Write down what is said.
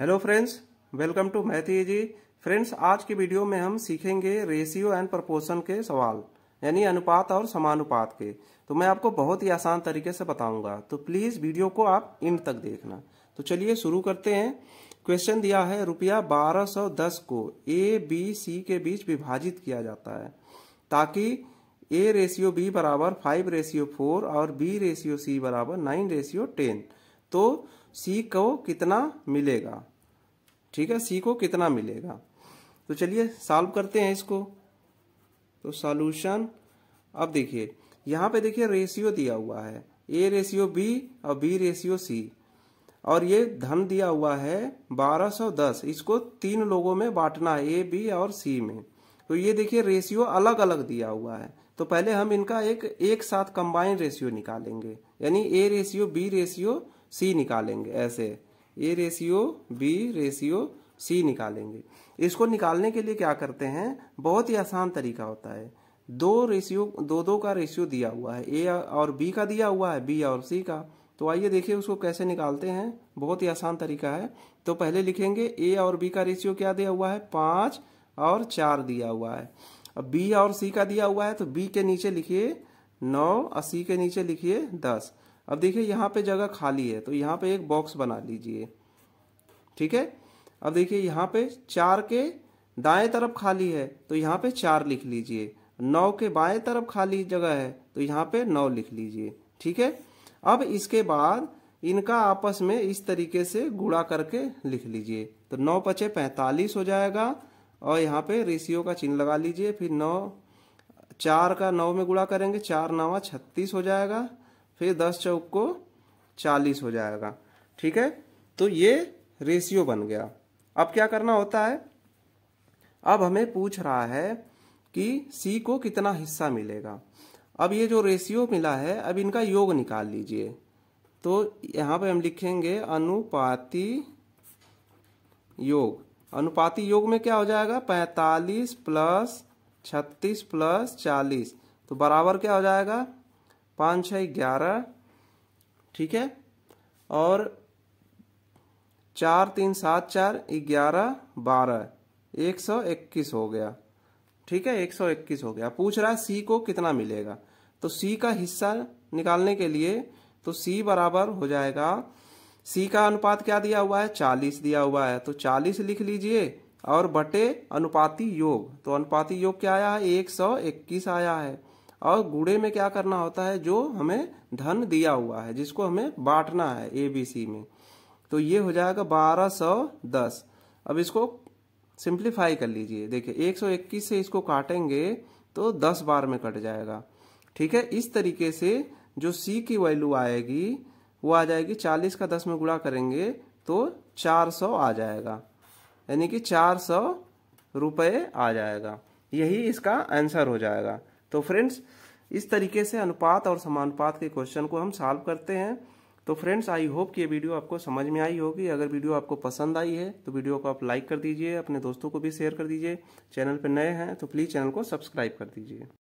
hello friends welcome to मैथी जी friends आज की वीडियो में हम सीखेंगे रेशियो एंड प्रपोर्शन के सवाल यानी अनुपात और समानुपात के तो मैं आपको बहुत ही आसान तरीके से बताऊंगा तो प्लीज वीडियो को आप इंड तक देखना तो चलिए शुरू करते हैं क्वेश्चन दिया है रुपया 1210 को ए बी सी के बीच विभाजित किया जाता है ताकि ए रेशियो बी बराबर फाइव रेशियो फोर और बी रेशियो सी बराबर नाइन रेशियो टेन तो सी को कितना मिलेगा ठीक है सी को कितना मिलेगा तो चलिए सॉल्व करते हैं इसको तो सॉल्यूशन अब देखिए यहाँ पे देखिए रेशियो दिया हुआ है ए रेशियो बी और बी रेशियो सी और ये धन दिया हुआ है 1210 इसको तीन लोगों में बांटना है ए बी और सी में तो ये देखिए रेशियो अलग अलग दिया हुआ है तो पहले हम इनका एक एक साथ कंबाइन रेशियो निकालेंगे यानी A ratio B ratio C निकालेंगे ऐसे A ratio B ratio C निकालेंगे इसको निकालने के लिए क्या करते हैं बहुत ही आसान तरीका होता है दो रेशियो दो दो का रेशियो दिया हुआ है ए और बी का दिया हुआ है बी और सी का तो आइए देखिए उसको कैसे निकालते हैं बहुत ही आसान तरीका है तो पहले लिखेंगे ए और बी का रेशियो क्या दिया हुआ है पाँच और चार दिया हुआ है अब बी और सी का दिया हुआ है तो बी के नीचे लिखिए नौ और सी के नीचे लिखिए दस अब देखिए यहाँ पे जगह खाली है तो यहाँ पे एक बॉक्स बना लीजिए ठीक है अब देखिए यहाँ पे चार के दाएं तरफ खाली है तो यहाँ पे चार लिख लीजिए नौ के बाएं तरफ खाली जगह है तो यहाँ पे नौ लिख लीजिए ठीक है अब इसके बाद इनका आपस में इस तरीके से गुड़ा करके लिख लीजिए तो नौ पचे पैंतालीस हो जाएगा और यहाँ पे रेशियो का चिन्ह लगा लीजिए फिर नौ चार का नौ में गुड़ा करेंगे चार नवा छत्तीस हो जाएगा फिर दस चौक को चालीस हो जाएगा ठीक है तो ये रेशियो बन गया अब क्या करना होता है अब हमें पूछ रहा है कि सी को कितना हिस्सा मिलेगा अब ये जो रेशियो मिला है अब इनका योग निकाल लीजिए तो यहाँ पे हम लिखेंगे अनुपाति योग अनुपाति योग में क्या हो जाएगा 45 प्लस छत्तीस प्लस चालीस तो बराबर क्या हो जाएगा पाँच छः ग्यारह ठीक है और चार तीन सात चार ग्यारह बारह एक सौ इक्कीस हो गया ठीक है एक सौ इक्कीस हो गया पूछ रहा है सी को कितना मिलेगा तो सी का हिस्सा निकालने के लिए तो सी बराबर हो जाएगा सी का अनुपात क्या दिया हुआ है चालीस दिया हुआ है तो चालीस लिख लीजिए और बटे अनुपाती योग तो अनुपाती योग क्या आया है एक सौ इक्कीस आया है और गुड़े में क्या करना होता है जो हमें धन दिया हुआ है जिसको हमें बांटना है ए बी सी में तो ये हो जाएगा बारह सौ दस अब इसको सिंप्लीफाई कर लीजिए देखिए एक सौ इक्कीस से इसको काटेंगे तो दस बार में कट जाएगा ठीक है इस तरीके से जो सी की वैल्यू आएगी वो आ जाएगी चालीस का दस में गुणा करेंगे तो चार सौ आ जाएगा यानी कि चार सौ रुपये आ जाएगा यही इसका आंसर हो जाएगा तो फ्रेंड्स इस तरीके से अनुपात और समानुपात के क्वेश्चन को हम सॉल्व करते हैं तो फ्रेंड्स आई होप कि ये वीडियो आपको समझ में आई होगी अगर वीडियो आपको पसंद आई है तो वीडियो को आप लाइक कर दीजिए अपने दोस्तों को भी शेयर कर दीजिए चैनल पर नए हैं तो प्लीज़ चैनल को सब्सक्राइब कर दीजिए